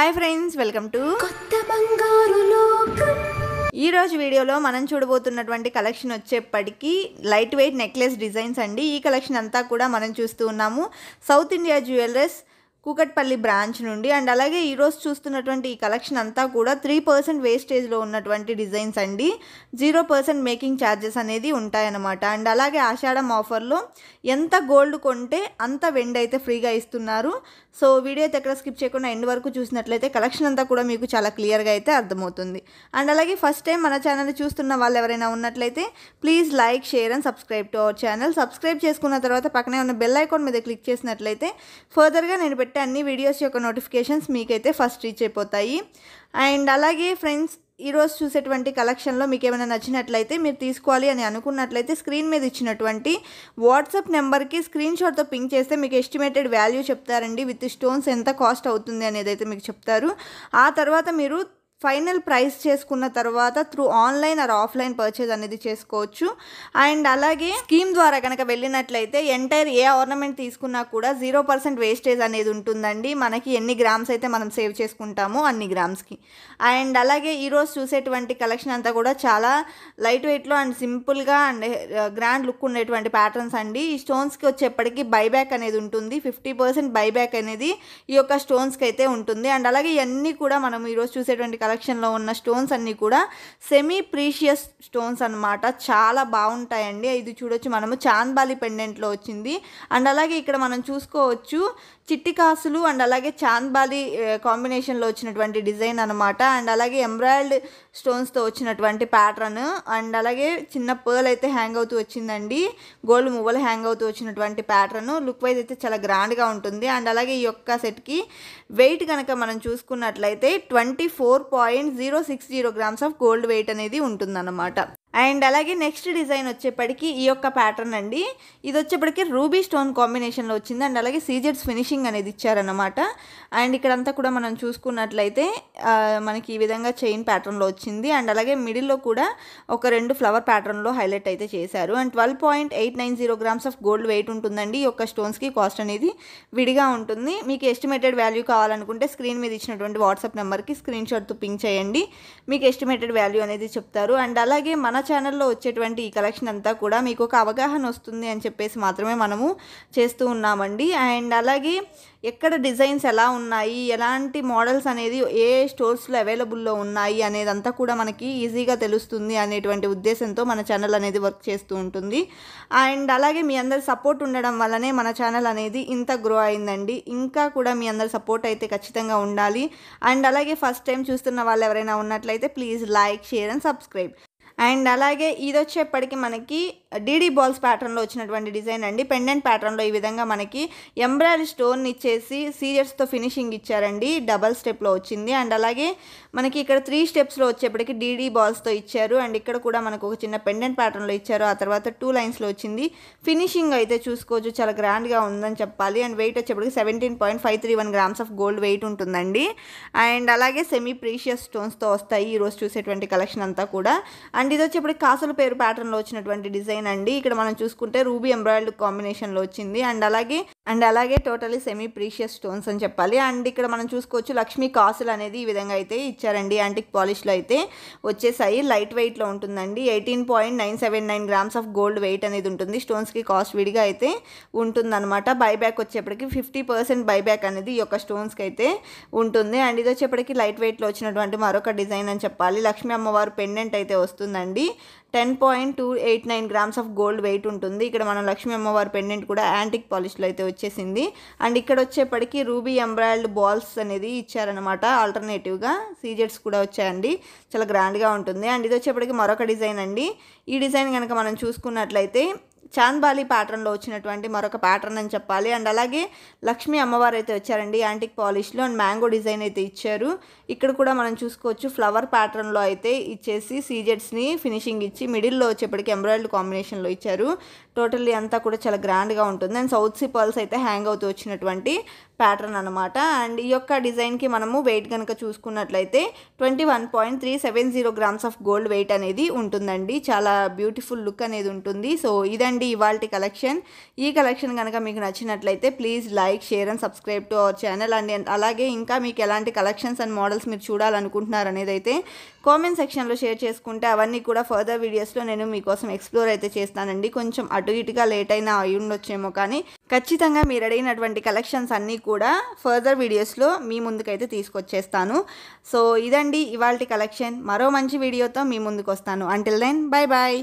hi friends welcome to కొత్త బంగారు ఈ రోజు వీడియోలో మనం చూడబోతున్నటువంటి కలెక్షన్ వచ్చేప్పటికీ లైట్ వెయిట్ నెక్లెస్ డిజైన్స్ అండి ఈ కలెక్షన్ అంతా కూడా మనం చూస్తూ ఉన్నాము South India Jewellers Kukatpally branch నుండి అండ్ అలాగే ఈరోజు చూస్తున్నటువంటి ఈ కలెక్షన్ అంతా కూడా త్రీ పర్సెంట్ వేస్టేజ్లో ఉన్నటువంటి డిజైన్స్ అండి జీరో పర్సెంట్ మేకింగ్ ఛార్జెస్ అనేది ఉంటాయన్నమాట అండ్ అలాగే ఆషాఢం ఆఫర్లో ఎంత గోల్డ్ కొంటే అంత వెండ్ అయితే ఫ్రీగా ఇస్తున్నారు సో వీడియో అయితే ఎక్కడ స్కిప్ చేయకుండా ఎండ్ వరకు చూసినట్లయితే కలెక్షన్ అంతా కూడా మీకు చాలా క్లియర్గా అయితే అర్థమవుతుంది అండ్ అలాగే ఫస్ట్ టైం మన ఛానల్ చూస్తున్న వాళ్ళు ఎవరైనా ఉన్నట్లయితే please like share and subscribe to our channel subscribe చేసుకున్న తర్వాత పక్కనే ఉన్న బెల్ ఐకాన్ మీద క్లిక్ చేసినట్లయితే ఫర్దర్గా నేను పెట్టే అన్ని వీడియోస్ యొక్క నోటిఫికేషన్స్ మీకైతే ఫస్ట్ రీచ్ అయిపోతాయి అండ్ అలాగే ఫ్రెండ్స్ ఈరోజు చూసేటువంటి కలెక్షన్లో మీకు ఏమైనా నచ్చినట్లయితే మీరు తీసుకోవాలి అని అనుకున్నట్లయితే స్క్రీన్ మీద ఇచ్చినటువంటి వాట్సాప్ నెంబర్కి స్క్రీన్ షాట్తో పింక్ చేస్తే మీకు ఎస్టిమేటెడ్ వాల్యూ చెప్తారండి విత్ స్టోన్స్ ఎంత కాస్ట్ అవుతుంది అనేది అయితే మీకు చెప్తారు ఆ తర్వాత మీరు ఫైనల్ ప్రైస్ చేసుకున్న తర్వాత through online or offline purchase అనేది చేసుకోవచ్చు అండ్ అలాగే స్కీమ్ ద్వారా కనుక వెళ్ళినట్లయితే ఎంటైర్ ఏ ఆర్నమెంట్ తీసుకున్నా కూడా జీరో పర్సెంట్ వేస్టేజ్ అనేది ఉంటుందండి మనకి ఎన్ని గ్రామ్స్ అయితే మనం సేవ్ చేసుకుంటామో అన్ని గ్రామ్స్కి అండ్ అలాగే ఈరోజు చూసేటువంటి కలెక్షన్ అంతా కూడా చాలా లైట్ వెయిట్లో అండ్ సింపుల్గా అండ్ గ్రాండ్ లుక్ ఉండేటువంటి ప్యాటర్న్స్ అండి ఈ స్టోన్స్కి వచ్చేప్పటికి బైబ్యాక్ అనేది ఉంటుంది ఫిఫ్టీ పర్సెంట్ బైబ్యాక్ అనేది ఈ యొక్క స్టోన్స్కి అయితే ఉంటుంది అండ్ అలాగే ఇవన్నీ కూడా మనం ఈరోజు చూసేటువంటి కలెక్షన్లో ఉన్న స్టోన్స్ అన్నీ కూడా సెమీ ప్రీషియస్ స్టోన్స్ అనమాట చాలా బాగుంటాయండి ఇది చూడొచ్చు మనము చాంద్బాలి పెండెంట్లో వచ్చింది అండ్ అలాగే ఇక్కడ మనం చూసుకోవచ్చు చిట్టి కాసులు అండ్ అలాగే చాంద్బాలి కాంబినేషన్లో వచ్చినటువంటి డిజైన్ అనమాట అండ్ అలాగే ఎంబ్రాయిల్డ్ స్టోన్స్తో వచ్చినటువంటి ప్యాటర్న్ అండ్ అలాగే చిన్న పర్ల్ అయితే హ్యాంగ్ అవుతూ వచ్చిందండి గోల్డ్ మువ్వలు హ్యాంగ్ అవుతూ వచ్చినటువంటి ప్యాటర్న్ లుక్ వైజ్ అయితే చాలా గ్రాండ్గా ఉంటుంది అండ్ అలాగే ఈ యొక్క సెట్కి వెయిట్ కనుక మనం చూసుకున్నట్లయితే twenty four point zero six zero grams of gold weight అనేది ఉంటుందన్నమాట అండ్ అలాగే నెక్స్ట్ డిజైన్ వచ్చేప్పటికి ఈ యొక్క ప్యాటర్న్ అండి ఇది వచ్చేప్పటికి రూబీ స్టోన్ కాంబినేషన్లో వచ్చింది అండ్ అలాగే సీజెడ్స్ ఫినిషింగ్ అనేది ఇచ్చారనమాట అండ్ ఇక్కడంతా కూడా మనం చూసుకున్నట్లయితే మనకి ఈ విధంగా చైన్ ప్యాటర్న్లో వచ్చింది అండ్ అలాగే మిడిల్లో కూడా ఒక రెండు ఫ్లవర్ ప్యాటర్న్లో హైలైట్ అయితే చేశారు and twelve point eight nine zero grams of gold weight ఉంటుందండి ఈ యొక్క స్టోన్స్కి కాస్ట్ అనేది విడిగా ఉంటుంది మీకు ఎస్టిమేటెడ్ వాల్యూ కావాలనుకుంటే స్క్రీన్ మీద ఇచ్చినటువంటి వాట్సాప్ నెంబర్కి స్క్రీన్ షాట్తో పింక్ చేయండి మీకు ఎస్టిమేటెడ్ వాల్యూ అనేది చెప్తారు అండ్ అలాగే మన ఛానల్లో వచ్చేటువంటి ఈ కలెక్షన్ అంతా కూడా మీకు ఒక అవగాహన వస్తుంది అని చెప్పేసి మాత్రమే మనము చేస్తూ ఉన్నామండి అండ్ అలాగే ఎక్కడ డిజైన్స్ ఎలా ఉన్నాయి ఎలాంటి మోడల్స్ అనేది ఏ స్టోర్స్లో అవైలబుల్లో ఉన్నాయి అనేదంతా కూడా మనకి ఈజీగా తెలుస్తుంది అనేటువంటి ఉద్దేశంతో మన ఛానల్ అనేది వర్క్ చేస్తూ ఉంటుంది అండ్ అలాగే మీ అందరి సపోర్ట్ ఉండడం వల్లనే మన ఛానల్ అనేది ఇంత గ్రో అయిందండి ఇంకా కూడా మీ అందరి సపోర్ట్ అయితే ఖచ్చితంగా ఉండాలి అండ్ అలాగే ఫస్ట్ టైం చూస్తున్న వాళ్ళు ఎవరైనా ఉన్నట్లయితే please like share and subscribe and అలాగే ఇది వచ్చేప్పటికి మనకి డీడీ బాల్స్ ప్యాటర్న్లో వచ్చినటువంటి డిజైన్ అండి పెండెంట్ ప్యాటర్న్లో ఈ విధంగా మనకి ఎంబ్రాయిడరీ స్టోన్ ఇచ్చేసి సీరియర్స్తో ఫినిషింగ్ ఇచ్చారండి డబల్ స్టెప్లో వచ్చింది అండ్ అలాగే మనకి ఇక్కడ త్రీ స్టెప్స్లో వచ్చేప్పటికి డీడీ బాల్స్తో ఇచ్చారు అండ్ ఇక్కడ కూడా మనకు ఒక చిన్న పెండెంట్ ప్యాటర్న్లో ఇచ్చారు ఆ తర్వాత టూ లైన్స్లో వచ్చింది ఫినిషింగ్ అయితే చూసుకోవచ్చు చాలా గ్రాండ్గా ఉందని చెప్పాలి అండ్ వెయిట్ వచ్చేప్పటికి seventeen point five three one grams of gold weight ఉంటుందండి అండ్ అలాగే సెమీ ప్రీషియస్ స్టోన్స్తో వస్తాయి ఈరోజు చూసేటువంటి కలెక్షన్ అంతా కూడా అండ్ అండ్ ఇది వచ్చి ఇప్పుడు కాసుల పేరు ప్యాటర్న్లో వచ్చినటువంటి డిజైన్ అండి ఇక్కడ మనం చూసుకుంటే రూబీ ఎంబ్రాయిడ్ కాంబినేషన్లో వచ్చింది అండ్ అలాగే అండ్ అలాగే టోటలీ సెమీ ప్రీషియస్ స్టోన్స్ అని చెప్పాలి అండ్ ఇక్కడ మనం చూసుకోవచ్చు లక్ష్మీ కాసులు అనేది ఈ విధంగా అయితే ఇచ్చారండి యాంటిక్ పాలిష్లో అయితే వచ్చేసాయి లైట్ వెయిట్లో ఉంటుందండి eighteen point nine seven nine grams of gold weight అనేది ఉంటుంది స్టోన్స్కి కాస్ట్ విడిగా అయితే ఉంటుందన్నమాట బైబ్యాక్ వచ్చేప్పటికి ఫిఫ్టీ పర్సెంట్ బైబ్యాక్ అనేది ఈ యొక్క స్టోన్స్కి అయితే ఉంటుంది అండ్ ఇది వచ్చేప్పటికి లైట్ వెయిట్లో వచ్చినటువంటి మరొక డిజైన్ అని చెప్పాలి లక్ష్మీ అమ్మవారు పెండెంట్ అయితే వస్తుందండి ten point two eight nine grams of gold weight ఉంటుంది ఇక్కడ మన లక్ష్మీ అమ్మవారి పెండెంట్ కూడా యాంటిక్ పాలిష్లో అయితే వచ్చేసింది అండ్ ఇక్కడ వచ్చేప్పటికి రూబీ ఎంబ్రాయిల్డ్ బాల్స్ అనేది ఇచ్చారనమాట ఆల్టర్నేటివ్గా సీజెట్స్ కూడా వచ్చాయండి చాలా గ్రాండ్గా ఉంటుంది అండ్ ఇది వచ్చేప్పటికి మరొక డిజైన్ అండి ఈ డిజైన్ కనుక మనం చూసుకున్నట్లయితే చాందబాలి ప్యాటర్న్లో వచ్చినటువంటి మరొక ప్యాటర్న్ అని చెప్పాలి అండ్ అలాగే లక్ష్మీ అమ్మవారు అయితే వచ్చారండి యాంటిక్ పాలిష్లో అండ్ మ్యాంగో డిజైన్ అయితే ఇచ్చారు ఇక్కడ కూడా మనం చూసుకోవచ్చు ఫ్లవర్ ప్యాటర్న్లో అయితే ఇచ్చేసి సీజెట్స్ని ఫినిషింగ్ ఇచ్చి మిడిల్లో వచ్చేప్పటికి ఎంబ్రాయిడరీ కాంబినేషన్లో ఇచ్చారు టోటల్లీ అంతా కూడా చాలా గ్రాండ్గా ఉంటుంది అండ్ సౌత్ సీ పర్ల్స్ అయితే హ్యాంగ్ అవుతూ వచ్చినటువంటి ప్యాటర్న్ అనమాట అండ్ ఈ యొక్క డిజైన్కి మనము వెయిట్ కనుక చూసుకున్నట్లయితే twenty one point three seven zero grams of gold weight అనేది ఉంటుందండి చాలా బ్యూటిఫుల్ లుక్ అనేది ఉంటుంది సో ఇదండి ఇవాళ కలెక్షన్ ఈ కలెక్షన్ కనుక మీకు నచ్చినట్లయితే please like share and subscribe to our channel and అలాగే ఇంకా మీకు ఎలాంటి కలెక్షన్స్ అండ్ మోడల్స్ మీరు చూడాలనుకుంటున్నారు అనేది అయితే కామెంట్ సెక్షన్లో షేర్ చేసుకుంటే అవన్నీ కూడా ఫర్దర్ వీడియోస్లో నేను మీకోసం ఎక్స్ప్లోర్ అయితే చేస్తానండి కొంచెం అటు ఇటుగా లేట్ అయినా అయి ఉండొచ్చేమో కానీ ఖచ్చితంగా మీరు అడిగినటువంటి కలెక్షన్స్ అన్నీ కూడా ఫర్దర్ వీడియోస్లో మీ ముందుకైతే తీసుకొచ్చేస్తాను సో ఇదండి ఇవాళ కలెక్షన్ మరో మంచి వీడియోతో మీ ముందుకు వస్తాను అంటిల్ దెన్ బాయ్ బాయ్